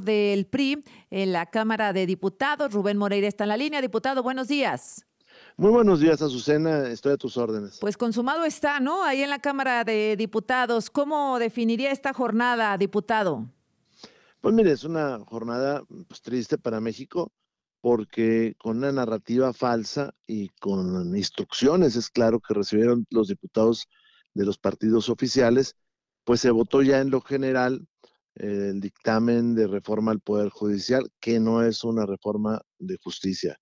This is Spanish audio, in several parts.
del PRI en la Cámara de Diputados. Rubén Moreira está en la línea. Diputado, buenos días. Muy buenos días, Azucena. Estoy a tus órdenes. Pues consumado está, ¿no? Ahí en la Cámara de Diputados. ¿Cómo definiría esta jornada, diputado? Pues mire, es una jornada pues, triste para México porque con una narrativa falsa y con instrucciones, es claro, que recibieron los diputados de los partidos oficiales, pues se votó ya en lo general el dictamen de reforma al Poder Judicial, que no es una reforma de justicia.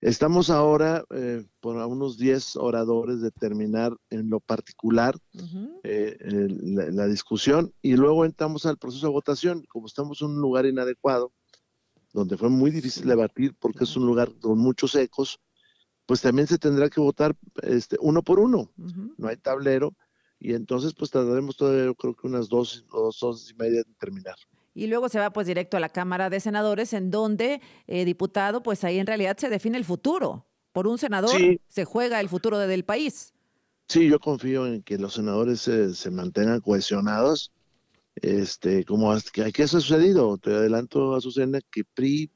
Estamos ahora eh, por unos 10 oradores de terminar en lo particular eh, la, discusión y luego entramos al proceso de votación. Como estamos en un lugar inadecuado, donde fue muy difícil debatir porque es un lugar con muchos ecos, pues también se tendrá que votar este, uno por uno. No hay tablero y entonces pues tardaremos todavía yo creo que unas dos o dos horas y media en terminar. Y luego se va pues directo a la Cámara de Senadores en donde, eh, diputado, pues ahí en realidad se define el futuro. Por un senador se juega el futuro del país. Sí, yo confío en que los senadores se, mantengan cohesionados, este, como hasta que ha sucedido. Te adelanto, cena que PRI,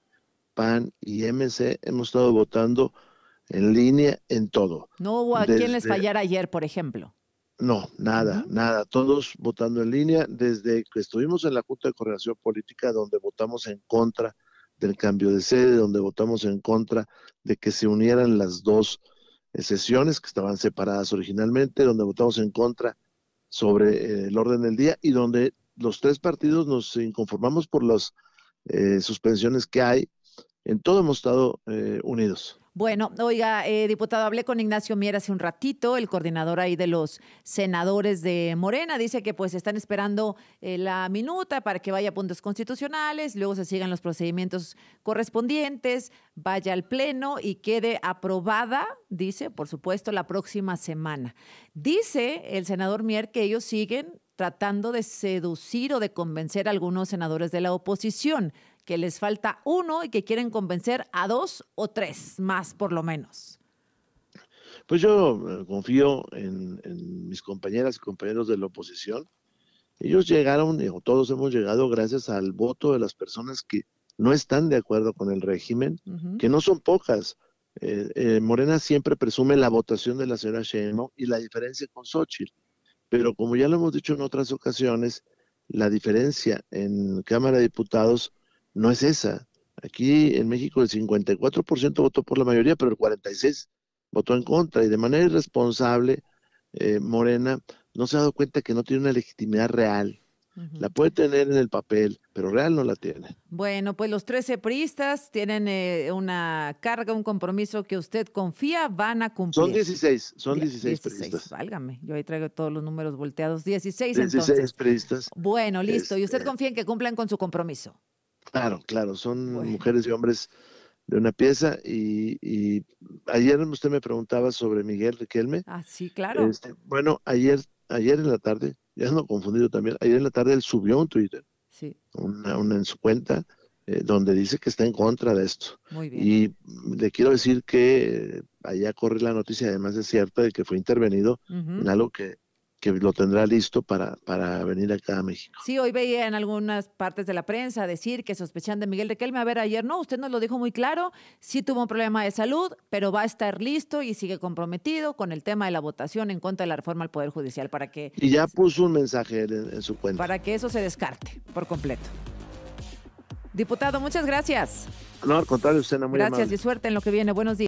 PAN y MC hemos estado votando en línea en todo. No hubo a quien les fallara ayer, por ejemplo. No, nada, nada. Todos votando en línea desde que estuvimos en la Junta de Coordinación Política, donde votamos en contra del cambio de sede, donde votamos en contra de que se unieran las dos eh, sesiones que estaban separadas originalmente, donde votamos en contra sobre eh, el orden del día y donde los tres partidos nos inconformamos por las eh, suspensiones que hay en todo hemos estado eh, unidos. Bueno, oiga, eh, diputado, hablé con Ignacio Mier hace un ratito, el coordinador ahí de los senadores de Morena, dice que pues están esperando eh, la minuta para que vaya a puntos constitucionales, luego se sigan los procedimientos correspondientes, vaya al Pleno y quede aprobada, dice, por supuesto, la próxima semana. Dice el senador Mier que ellos siguen tratando de seducir o de convencer a algunos senadores de la oposición que les falta uno y que quieren convencer a dos o tres más por lo menos. Pues yo eh, confío en, mis compañeras y compañeros de la oposición. Ellos llegaron, o todos hemos llegado gracias al voto de las personas que no están de acuerdo con el régimen, que no son pocas. Eh, eh, Morena siempre presume la votación de la señora Sheinbaum y la diferencia con Xochitl, pero como ya lo hemos dicho en otras ocasiones, la diferencia en Cámara de Diputados no es esa. Aquí en México el 54% votó por la mayoría, pero el 46% votó en contra. Y de manera irresponsable, eh, Morena no se ha dado cuenta que no tiene una legitimidad real. La puede tener en el papel, pero real no la tiene. Bueno, pues los 13 priistas tienen eh, una carga, un compromiso que usted confía van a cumplir. Son 16, son 16, priistas. Válgame, yo ahí traigo todos los números volteados. 16, 16 priistas. Bueno, listo. ¿Y usted este, confía en que cumplan con su compromiso? Claro, claro, son mujeres y hombres de una pieza. Y, ayer usted me preguntaba sobre Miguel Riquelme. Ah, sí, claro. Este, bueno, ayer, ayer en la tarde, ya no confundido también, ayer en la tarde él subió un Twitter, sí. una, en su cuenta, eh, donde dice que está en contra de esto. Y le quiero decir que eh, allá corre la noticia, además es cierta, de que fue intervenido en algo que que lo tendrá listo para, para venir acá a México. Sí, hoy veía en algunas partes de la prensa decir que sospechan de Miguel de Riquelme. A ver, ayer no, usted nos lo dijo muy claro, sí tuvo un problema de salud, pero va a estar listo y sigue comprometido con el tema de la votación en contra de la reforma al Poder Judicial para que... Y ya puso un mensaje en, su cuenta. Para que eso se descarte por completo. Diputado, muchas gracias. No, al contrario, usted no muy Gracias y suerte en lo que viene. Buenos días.